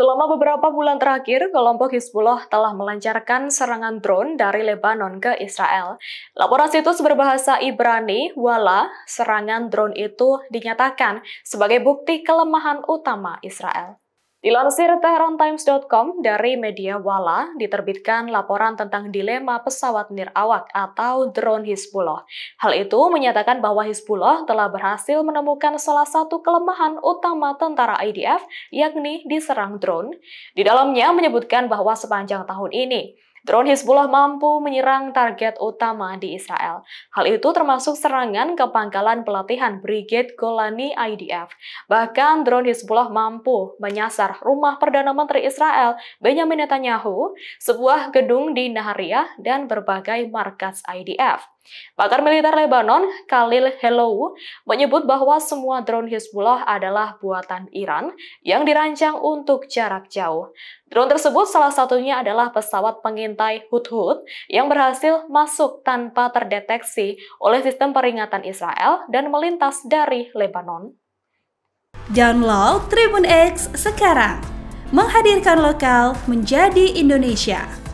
Selama beberapa bulan terakhir, kelompok Hizbullah telah melancarkan serangan drone dari Lebanon ke Israel. Laporan situs berbahasa Ibrani, Wala, serangan drone itu dinyatakan sebagai bukti kelemahan utama Israel. Dilansir teherantimes.com dari media Wala, diterbitkan laporan tentang dilema pesawat nirawak atau drone Hizbullah. Hal itu menyatakan bahwa Hizbullah telah berhasil menemukan salah satu kelemahan utama tentara IDF, yakni diserang drone. Di dalamnya menyebutkan bahwa sepanjang tahun ini, Drone Hizbullah mampu menyerang target utama di Israel. Hal itu termasuk serangan ke pangkalan pelatihan Brigade Golani IDF. Bahkan drone Hizbullah mampu menyasar rumah Perdana Menteri Israel Benjamin Netanyahu, sebuah gedung di Nahariah, dan berbagai markas IDF. Pakar militer Lebanon, Khalil Helou, menyebut bahwa semua drone Hezbollah adalah buatan Iran yang dirancang untuk jarak jauh. Drone tersebut salah satunya adalah pesawat pengintai Hudhud yang berhasil masuk tanpa terdeteksi oleh sistem peringatan Israel dan melintas dari Lebanon. Download Tribun X sekarang. Menghadirkan lokal menjadi Indonesia.